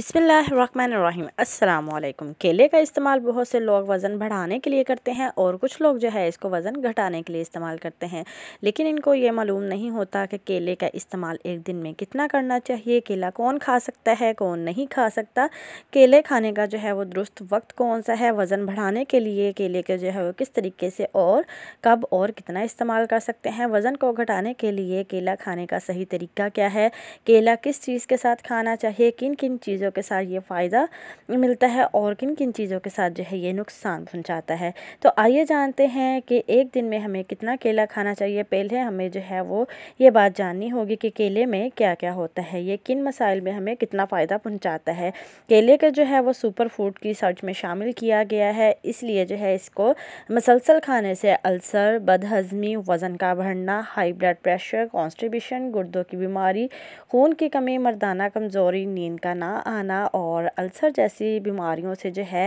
अस्सलाम वालेकुम केले का इस्तेमाल बहुत से लोग वज़न बढ़ाने के लिए करते हैं और कुछ लोग जो है इसको वज़न घटाने के लिए इस्तेमाल करते हैं लेकिन इनको ये मालूम नहीं होता कि केले का इस्तेमाल एक दिन में कितना करना चाहिए केला कौन खा सकता है कौन नहीं खा सकता केले खाने का जो है वो दुरुस्त वक्त कौन सा है वज़न बढ़ाने के लिए केले के जो है वो किस तरीके से और कब और कितना इस्तेमाल कर सकते हैं वज़न को घटाने के लिए केला खाने का सही तरीका क्या है केला किस चीज़ के साथ खाना चाहिए किन किन चीज़ों चीज़ों के साथ ये फ़ायदा मिलता है और किन किन चीज़ों के साथ जो है ये नुकसान पहुँचाता है तो आइए जानते हैं कि एक दिन में हमें कितना केला खाना चाहिए पहले हमें जो है वो ये बात जाननी होगी कि केले में क्या क्या होता है ये किन मसाइल में हमें कितना फ़ायदा पहुँचाता है केले का जो है वो सुपर फूड की सर्च में शामिल किया गया है इसलिए जो है इसको मसलसल खाने से अल्सर बदहजमी वज़न का बढ़ना हाई ब्लड प्रेशर कॉन्स्टिपेशन गुर्दों की बीमारी खून की कमी मर्दाना कमज़ोरी नींद का ना आना और अल्सर जैसी बीमारियों से जो है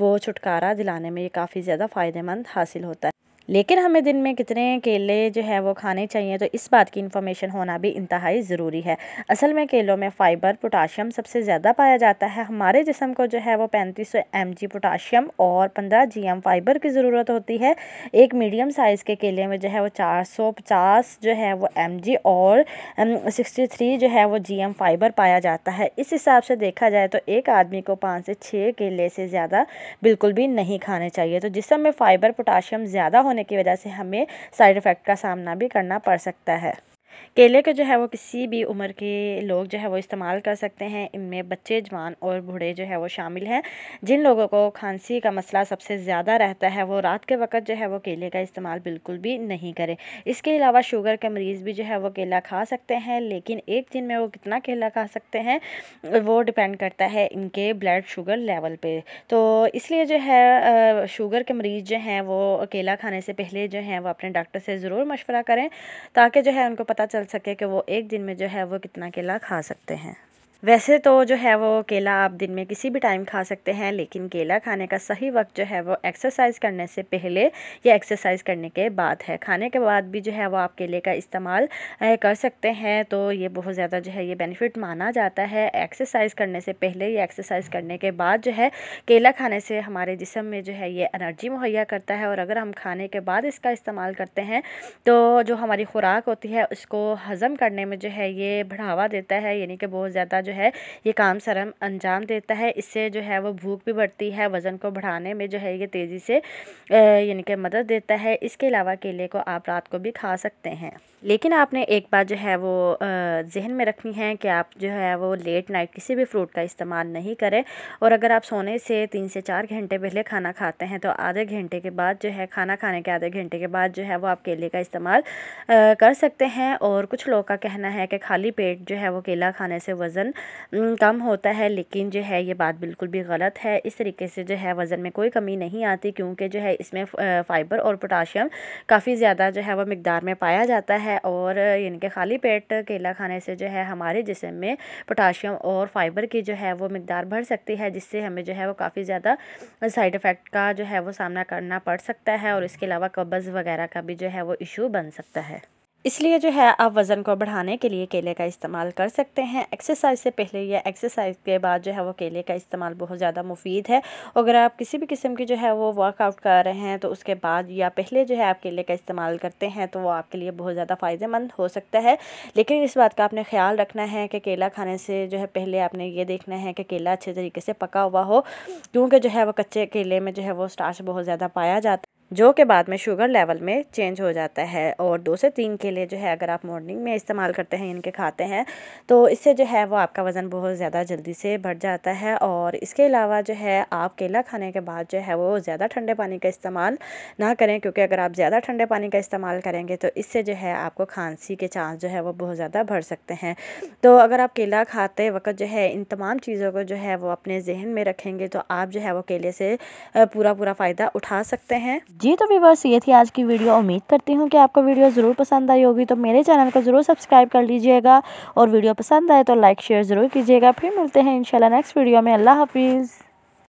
वो छुटकारा दिलाने में ये काफ़ी ज़्यादा फ़ायदेमंद हासिल होता है लेकिन हमें दिन में कितने केले जो है वो खाने चाहिए तो इस बात की इन्फॉर्मेशन होना भी इंतहाई ज़रूरी है असल में केलों में फ़ाइबर पोटाशियम सबसे ज़्यादा पाया जाता है हमारे जिसम को जो है वो पैंतीस सौ एम जी पोटाशियम और पंद्रह जी एम फाइबर की ज़रूरत होती है एक मीडियम साइज़ के केले में जो है वो चार सौ पचास जो है वो एम जी और सिक्सटी थ्री जो है वो जी एम फाइबर पाया जाता है इस हिसाब से देखा जाए तो एक आदमी को पाँच से छः केले से ज़्यादा बिल्कुल भी नहीं खाने चाहिए तो जिसम में फ़ाइबर पोटाशियम ज़्यादा होने होने की वजह से हमें साइड इफ़ेक्ट का सामना भी करना पड़ सकता है केले को जो है वो किसी भी उम्र के लोग जो है वो इस्तेमाल कर सकते हैं इनमें बच्चे जवान और बूढ़े जो है वो शामिल हैं जिन लोगों को खांसी का मसला सबसे ज़्यादा रहता है वो रात के वक्त जो है वो केले का इस्तेमाल बिल्कुल भी नहीं करें इसके अलावा शुगर के मरीज़ भी जो है वो केला खा सकते हैं लेकिन एक दिन में वो कितना केला खा सकते हैं वो डिपेंड करता है इनके ब्लड शुगर लेवल पर तो इसलिए जो है शुगर के मरीज़ जो हैं वो केला खाने से पहले जो हैं वो अपने डॉक्टर से ज़रूर मशवरा करें ताकि जो है उनको पता चल सके कि वो एक दिन में जो है वो कितना केला खा सकते हैं वैसे तो जो है वो केला आप दिन में किसी भी टाइम खा सकते हैं लेकिन केला खाने का सही वक्त जो है वो एक्सरसाइज करने से पहले या एक्सरसाइज करने के बाद है खाने के बाद भी जो है वो आप केले का इस्तेमाल कर सकते हैं तो ये बहुत ज़्यादा जो है ये बेनिफिट माना जाता है एक्सरसाइज करने से पहले या एक्सरसाइज करने के बाद जो है केला खाने से हमारे जिसम में जो है ये एनर्जी मुहैया करता है और अगर हम खाने के बाद इसका इस्तेमाल करते हैं तो जो हमारी खुराक होती है उसको हज़म करने में जो है ये बढ़ावा देता है यानी कि बहुत ज़्यादा जो है ये काम सरम अंजाम देता है इससे जो है वो भूख भी बढ़ती है वज़न को बढ़ाने में जो है ये तेज़ी से यानी कि मदद देता है इसके अलावा केले को आप रात को भी खा सकते हैं लेकिन आपने एक बात जो है वो जहन में रखनी है कि आप जो है वो लेट नाइट किसी भी फ्रूट का इस्तेमाल नहीं करें और अगर आप सोने से तीन से चार घंटे पहले खाना खाते हैं तो आधे घंटे के बाद जो है खाना खाने के आधे घंटे के बाद जो है वो आप केले का इस्तेमाल कर सकते हैं और कुछ लोगों का कहना है कि खाली पेट जो है वो केला खाने से वज़न कम होता है लेकिन जो है ये बात बिल्कुल भी गलत है इस तरीके से जो है वज़न में कोई कमी नहीं आती क्योंकि जो है इसमें फ़ाइबर और पोटाशियम काफ़ी ज़्यादा जो है वह मकदार में पाया जाता है है और कि खाली पेट केला खाने से जो है हमारे जिसम में पोटाशियम और फाइबर की जो है वो मकदार बढ़ सकती है जिससे हमें जो है वो काफ़ी ज़्यादा साइड इफ़ेक्ट का जो है वो सामना करना पड़ सकता है और इसके अलावा कब्ज़ वगैरह का भी जो है वो इशू बन सकता है इसलिए जो है आप वज़न को बढ़ाने के लिए केले का इस्तेमाल कर सकते हैं एक्सरसाइज से पहले या एक्सरसाइज के बाद जो है वो केले का इस्तेमाल बहुत ज़्यादा मुफीद है अगर आप किसी भी किस्म की जो है वो वर्कआउट कर रहे हैं तो उसके बाद या पहले जो है आप केले का इस्तेमाल करते हैं तो वो आपके लिए बहुत ज़्यादा फ़ायदेमंद हो सकता है लेकिन इस बात का आपने ख्याल रखना है कि केला खाने से जो है पहले आपने ये देखना है कि केला अच्छे तरीके से पका हुआ हो क्योंकि जो है वो कच्चे केले में जो है वो स्टार्च बहुत ज़्यादा पाया जाता है जो कि बाद में शुगर लेवल में चेंज हो जाता है और दो से तीन केले जो है अगर आप मॉर्निंग में इस्तेमाल करते हैं इनके खाते हैं तो इससे जो है वो आपका वज़न बहुत ज़्यादा जल्दी से बढ़ जाता है और इसके अलावा जो है आप केला खाने के बाद जो है वो ज़्यादा ठंडे पानी का इस्तेमाल ना करें क्योंकि अगर आप ज़्यादा ठंडे पानी का इस्तेमाल करेंगे तो इससे जो है आपको खांसी के चांस जो है वो बहुत ज़्यादा बढ़ सकते हैं तो अगर आप केला खाते वक्त जो है इन तमाम चीज़ों को जो है वो अपने जहन में रखेंगे तो आप जो है वो केले से पूरा पूरा फ़ायदा उठा सकते हैं जी तो व्यवर्स ये थी आज की वीडियो उम्मीद करती हूँ कि आपको वीडियो ज़रूर पसंद आई होगी तो मेरे चैनल को ज़रूर सब्सक्राइब कर लीजिएगा और वीडियो पसंद आए तो लाइक शेयर ज़रूर कीजिएगा फिर मिलते हैं इंशाल्लाह नेक्स्ट वीडियो में अल्लाह हाफिज़